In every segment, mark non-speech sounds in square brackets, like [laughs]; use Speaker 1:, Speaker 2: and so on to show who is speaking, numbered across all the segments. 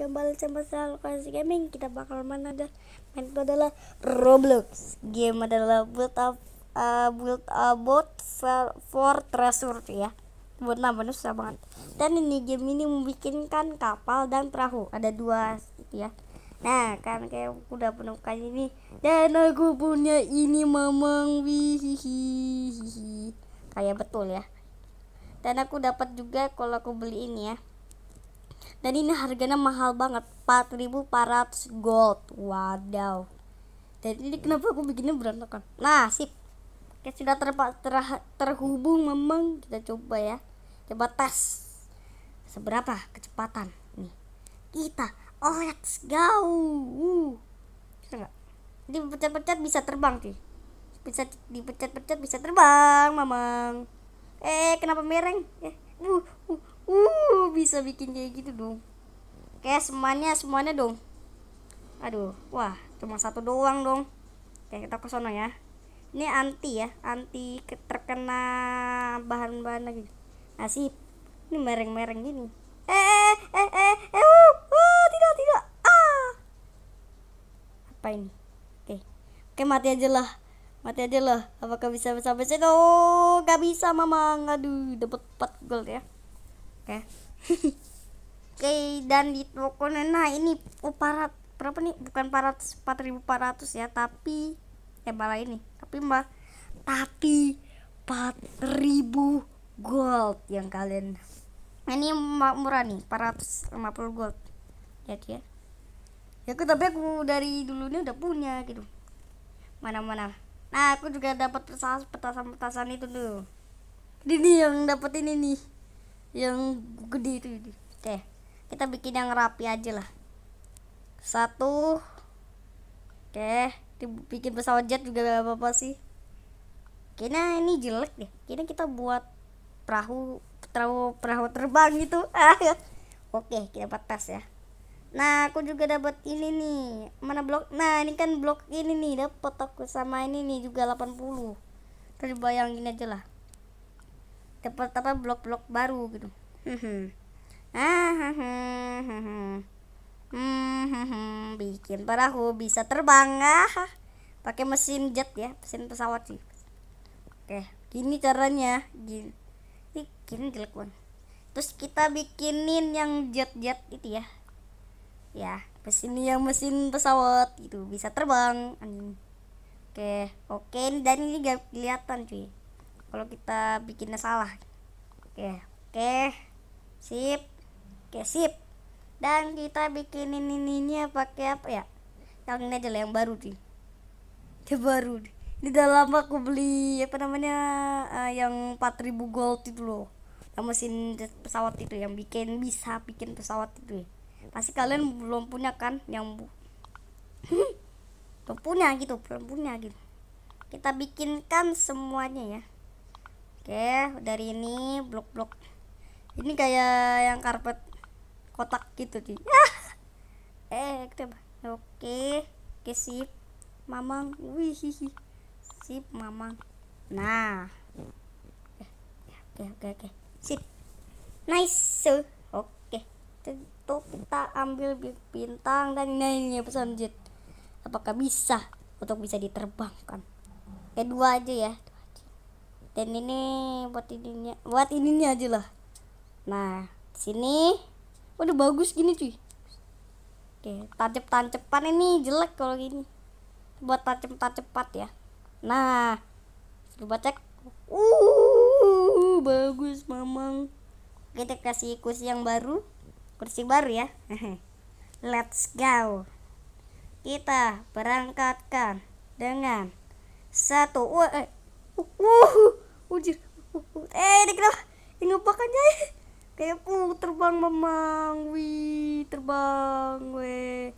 Speaker 1: kembali sama saya Lukas Gaming kita bakal main ada main adalah Roblox game adalah build up uh, build a boat for, for treasure ya buat namanya susah banget dan ini game ini membuatkan kapal dan perahu ada dua ya nah kan kayak udah penemukan ini dan aku punya ini mamang kayak betul ya dan aku dapat juga kalau aku beli ini ya dan ini harganya mahal banget 4400 gold wadaw dan ini kenapa aku bikinnya berantakan nah sip Oke, sudah ter ter terhubung memang kita coba ya coba tes seberapa kecepatan nih kita oh let's go ini Jadi pecat bisa terbang sih bisa dipecat-pecat bisa terbang memang. eh kenapa mereng eh uh uh bisa bikin kayak gitu dong kayak semuanya semuanya dong aduh wah cuma satu doang dong kayak kita ke sono ya ini anti ya anti terkena bahan-bahan lagi asip nah, ini mereng-mereng gini eh, eh eh eh eh uh, uh, tidak tidak ah apa ini oke oke mati aja lah mati aja lah apakah bisa sampai sini oh gak bisa mama aduh dapat 4 gold ya ya Oke [laughs] okay, dan di toko nah ini uparat oh, berapa nih bukan 400 4400 ya tapi eh malah ini tapi mbak tapi 4000 gold yang kalian nah, ini murah nih 450 gold jadi ya ya aku tapi aku dari dulunya udah punya gitu mana-mana nah aku juga dapat petasan petasan petasan itu tuh ini yang dapat ini nih yang gede itu oke kita bikin yang rapi aja lah satu oke dibikin pesawat jet juga gak apa-apa sih kayaknya ini jelek deh kayaknya kita buat perahu perahu perahu terbang gitu [laughs] oke kita buat tas ya nah aku juga dapat ini nih mana blok nah ini kan blok ini nih dapat aku sama ini nih juga 80 terus bayangin aja lah tempat apa blok-blok baru gitu ah, hmm, bikin perahu bisa terbang ah, ah pakai mesin jet ya mesin pesawat sih oke gini caranya gini ini gini jelek banget terus kita bikinin yang jet jet itu ya ya mesin yang mesin pesawat gitu bisa terbang oke oke dan ini gak kelihatan cuy kalau kita bikinnya salah oke oke sip oke sip dan kita bikinin ininya pakai apa ya yang ini aja lah yang baru nih yang baru nih ini udah lama aku beli apa namanya uh, yang 4000 gold itu loh yang mesin pesawat itu yang bikin bisa bikin pesawat itu ya. pasti kalian belum punya kan yang [laughs] belum punya gitu belum punya gitu kita bikinkan semuanya ya oke dari ini blok-blok ini kayak yang karpet kotak gitu sih [laughs] eh kita oke oke sip mamang wih sip mamang nah oke oke oke sip nice oke tentu kita ambil bintang dan nyanyi pesan jet apakah bisa untuk bisa diterbangkan Kedua aja ya dan ini buat ininya buat ininya aja lah nah sini udah bagus gini cuy oke tancep tancepan ini jelek kalau gini buat tajem tancepat ya nah coba cek uh bagus mamang kita kasih kursi yang baru kursi baru ya [laughs] let's go kita berangkatkan dengan satu eh, eh, uh, uh, uh, uh Ujir. Eh, ini kenapa? Ini ngebakannya. Kayak pun terbang memang. Wih, terbang. Weh.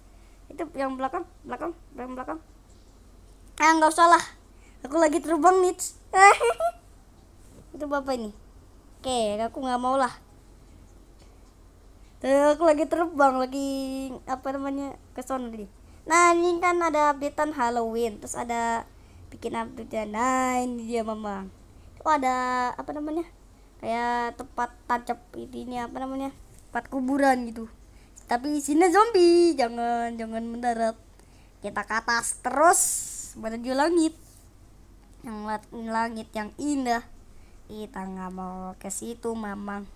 Speaker 1: Itu yang belakang, belakang, yang belakang. Ah, nggak usah lah. Aku lagi terbang nih. [laughs] itu bapak ini. Oke, aku nggak mau lah. Tuh, eh, aku lagi terbang, lagi apa namanya ke sana nih Nah, ini kan ada updatean Halloween, terus ada bikin update jangan nah, ini dia memang tuh ada apa namanya kayak tempat tancap ini apa namanya tempat kuburan gitu tapi sini zombie jangan jangan mendarat kita ke atas terus menuju langit yang langit yang indah kita nggak mau ke situ mamang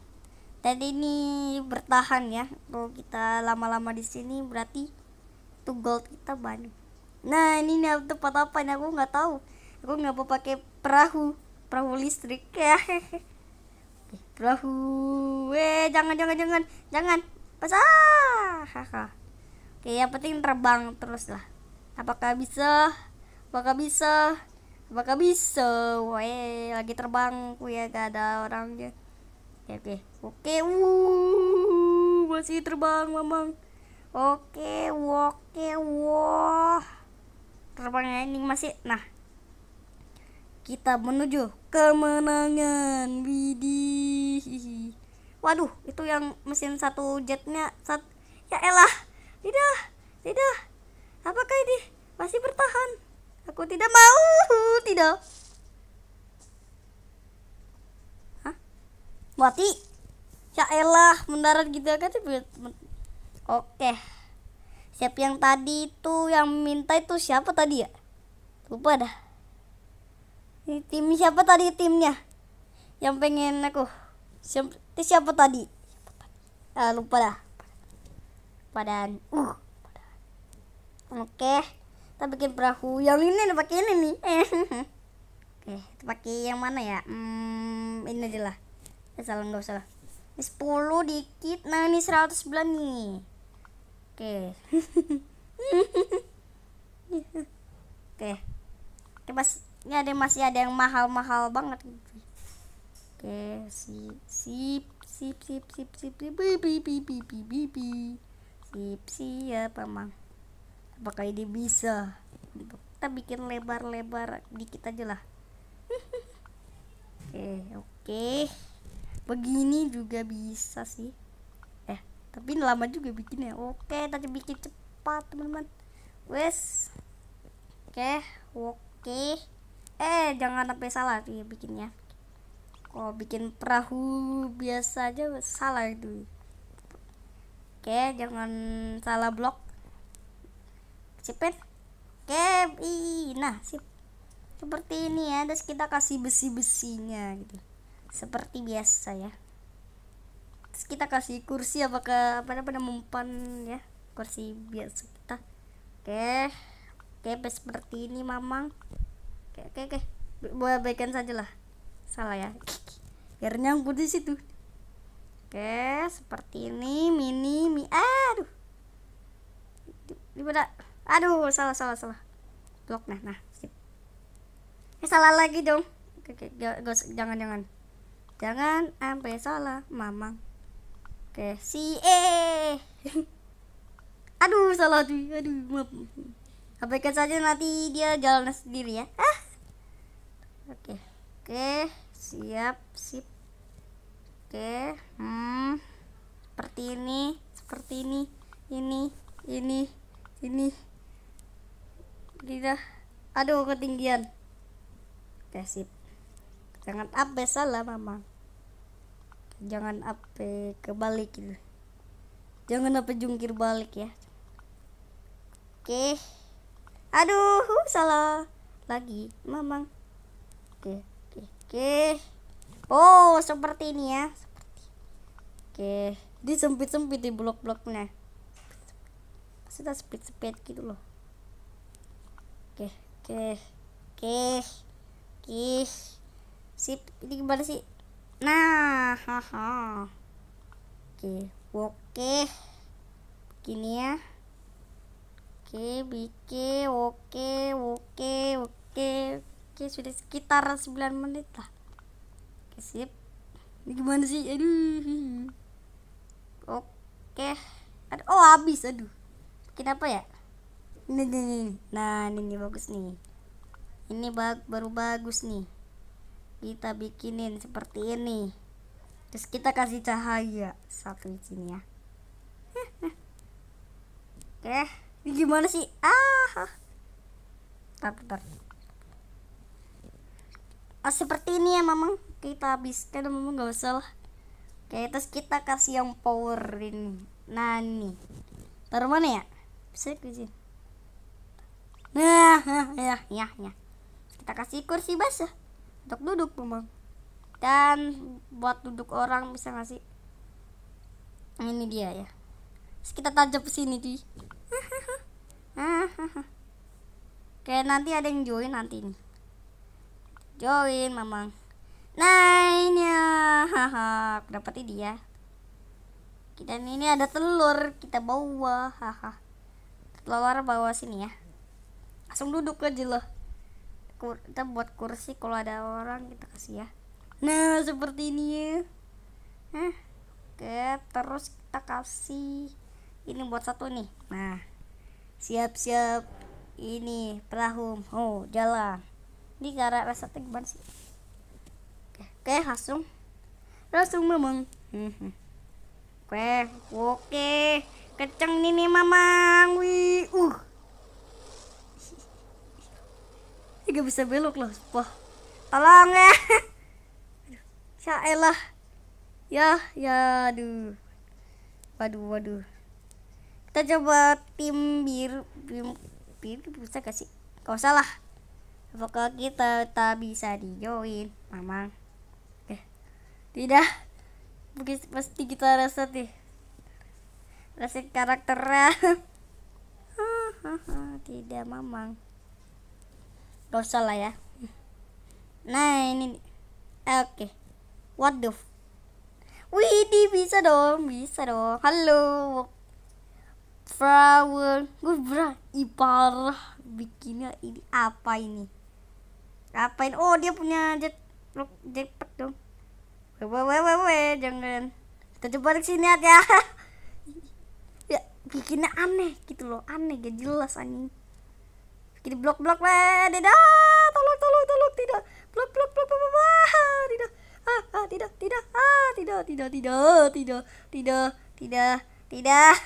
Speaker 1: dan ini bertahan ya kalau kita lama-lama di sini berarti tuh gold kita banyak nah ini tempat apa nih aku nggak tahu aku nggak mau pakai perahu perahu listrik ya perahu eh jangan jangan jangan jangan ah oke yang penting terbang terus lah apakah bisa apakah bisa apakah bisa weh lagi terbang ku ya gak ada orangnya oke oke oke wuh masih terbang mamang oke oke wah terbangnya ini masih nah kita menuju kemenangan Widih waduh itu yang mesin satu jetnya sat ya elah tidak tidak apakah ini masih bertahan aku tidak mau [laughs] tidak Hah? mati ya elah mendarat gitu ya kan oke siapa yang tadi itu yang minta itu siapa tadi ya lupa dah tim siapa tadi timnya? Yang pengen aku. Siapa, siapa tadi? uh, lupa dah. Padan. Uh. Oke. Okay. Kita bikin perahu. Yang ini nih pakai ini nih. [laughs] Oke, okay. pakai yang mana ya? Hmm, ini aja lah. Ya, salah nggak usah Ini 10 dikit. Nah, ini 109 nih. Oke. Okay. [laughs] Oke. Okay. Oke, okay, pas ini ada masih ada yang mahal-mahal banget oke sip sip sip sip sip sip sip sip sip sip sip sip sip sip apakah ini bisa kita bikin lebar-lebar dikit aja lah [laughs] oke oke begini juga bisa sih eh tapi lama juga bikinnya oke tadi bikin cepat teman-teman wes oke oke eh jangan sampai salah ya bikinnya kok bikin perahu biasa aja salah itu oke jangan salah blok sipin oke nah sip seperti ini ya terus kita kasih besi-besinya gitu seperti biasa ya terus kita kasih kursi apakah apa namanya mempan ya kursi biasa kita oke oke seperti ini mamang oke oke oke boleh saja lah salah ya [tsk] biar nyangkut di situ oke seperti ini mini mi aduh di mana aduh salah salah salah blok nah nah sip eh, salah lagi dong oke, oke jangan jangan jangan sampai salah mamang oke si eh [laughs] aduh salah tuh aduh maaf abaikan saja nanti dia jalan sendiri ya oke siap sip oke hmm seperti ini seperti ini ini ini ini lidah aduh ketinggian oke sip jangan ape salah mama jangan ape kebalik gitu jangan ape jungkir balik ya oke aduh salah lagi mamang oke Oke. Oh, seperti ini ya. Seperti. Oke, di sempit sempit di blok-bloknya. Kita sempit-sempit gitu loh. Oke, oke. Oke. Oke. Sip, ini gimana sih? Nah, haha. Oke, oke. Begini ya. Oke, bikin oke, oke, oke. oke. Oke, sudah sekitar 9 menit lah. Oke, sip. Ini gimana sih? Aduh. Oke. Aduh, oh, habis. Aduh. Bikin apa ya? Ini, ini, ini. Nah, ini, bagus nih. Ini bag baru bagus nih. Kita bikinin seperti ini. Terus kita kasih cahaya satu di sini ya. [laughs] Oke. Ini gimana sih? Ah. Bentar, bentar oh, seperti ini ya mamang kita habiskan mamang nggak usah lah oke terus kita kasih yang power ini nah ini taruh mana ya bisa ke sini nah, nah ya ya ya kita kasih kursi basah ya. untuk duduk mamang dan buat duduk orang bisa ngasih nah, ini dia ya Terus kita tajam ke sini di [laughs] oke nanti ada yang join nanti nih join mamang nine ya [laughs] haha dapat ini ya kita ini ada telur kita bawa haha telur bawa sini ya langsung duduk aja loh kita buat kursi kalau ada orang kita kasih ya nah seperti ini ya Hah? oke terus kita kasih ini buat satu nih nah siap-siap ini perahu oh jalan di gara rasa sih? Oke, langsung. Langsung memang. Mhm. Oke, oke. Kenceng nih nih mamang. Wih, uh. Gak bisa belok loh, Wah. Tolong ya. Syaelah. [laughs] Ya, ya, aduh. Waduh, waduh. Kita coba tim biru, tim biru bisa kasih sih? Gak usah Apakah kita tak bisa dijoin, Mamang? eh Tidak. Mungkin pasti kita reset nih. Reset karakternya. [laughs] Tidak, Mamang. Gak usah lah ya. Nah, ini. Eh, Oke. Okay. What the f bisa dong, bisa dong. Halo. Flower. Gue berah. ipar, Bikinnya ini apa ini? Apain? Oh, dia punya jet jetpack dong. Weh, weh, weh, weh, jangan. Kita coba di sini aja. [laughs] ya, bikinnya aneh gitu loh, aneh gak jelas anjing. Bikin blok-blok weh, tidak tolong, tolong, tolong, tidak. Blok, blok, blok, blok, blok, ah, tidak. Ah, ah, tidak, tidak, ah, tidak, tidak, tidak, tidak, tidak, tidak, tidak,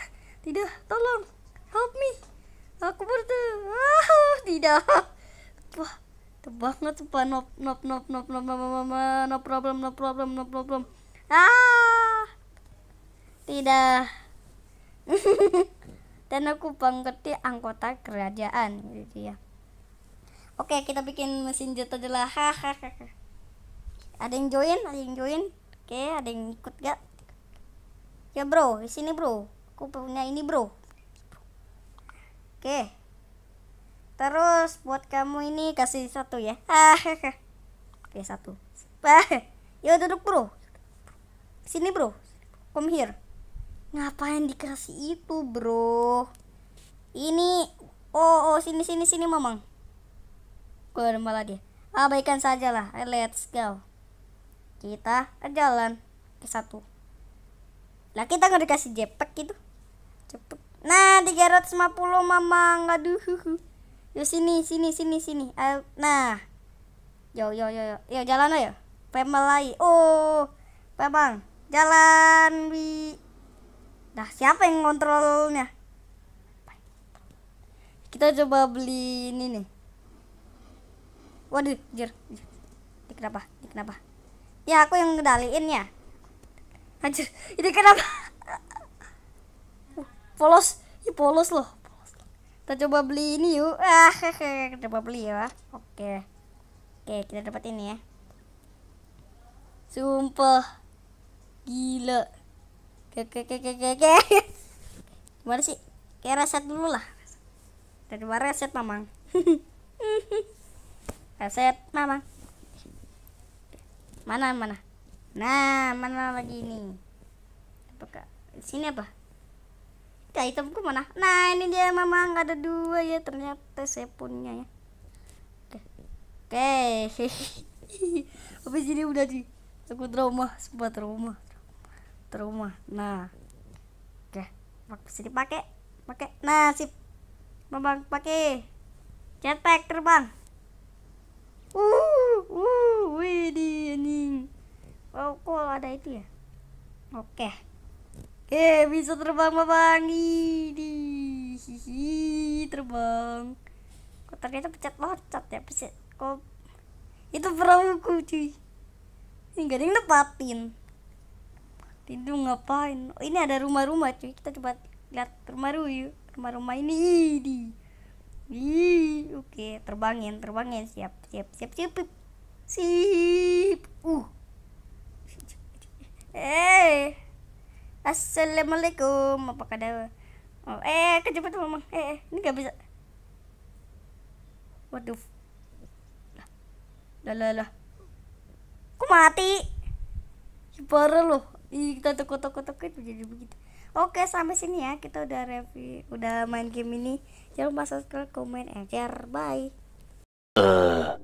Speaker 1: tidak, tolong, help me, aku bertu, ah, tidak banget sumpah no no no no no no no no no problem no problem no problem ah tidak [laughs] dan aku pengerti anggota kerajaan gitu ya oke kita bikin mesin jet aja lah ada yang join ada yang join oke ada yang ikut gak ya bro di sini bro aku punya ini bro oke Terus buat kamu ini kasih satu ya. Oke [laughs] ya, satu. [laughs] yuk ya, duduk bro. Sini bro. Come here. Ngapain dikasih itu bro? Ini oh oh sini sini sini mamang. Keluar malah dia. Abaikan sajalah. Let's go. Kita jalan ke satu. Lah kita nggak dikasih jepek gitu. Cepet. Nah 350 mamang. Aduh. [laughs] Yo sini sini sini sini. Ayo, nah. Yo yo yo yo. Yo jalan ayo. Pemelai. Oh. Pemang. Jalan wi. Dah siapa yang kontrolnya? Kita coba beli ini nih. Waduh, jir. jir. Ini kenapa? Ini kenapa? Ya aku yang ngedaliin ya. Anjir, ini kenapa? [laughs] polos, ini polos loh kita coba beli ini yuk [laughs] ah kita coba beli ya oke oke kita dapat ini ya sumpah gila ke [laughs] gimana sih kayak reset dulu lah kita coba reset mamang [laughs] reset mamang mana mana nah mana lagi ini apakah sini apa kayak itemku mana nah ini dia mama nggak ada dua ya ternyata saya punya ya oke oke apa [laughs] sini udah di aku trauma sebuah trauma trauma nah oke sini pakai pakai nah sip Mama pakai jetpack terbang. Uh, uh, wih di ini Oh, kok ada itu ya? Oke. Okay. Eh bisa terbang bang ini hihi terbang. Kok ternyata pecat loncat ya pecat. Kok itu perahuku cuy. Ini gak ada yang nepatin. Tindu ngapain? Oh, ini ada rumah-rumah cuy. Kita coba lihat rumah yuk. Rumah-rumah ini. di hi oke, terbangin, terbangin, siap, siap, siap, siap, siap, siap. uh, eh, Assalamualaikum apa kabar oh, eh kecepat mama eh, eh ini gak bisa waduh lah lah lah, Kok mati ya, parah loh Ih, kita toko toko toko itu jadi begitu Oke sampai sini ya kita udah review udah main game ini jangan lupa subscribe komen and share bye. Uh.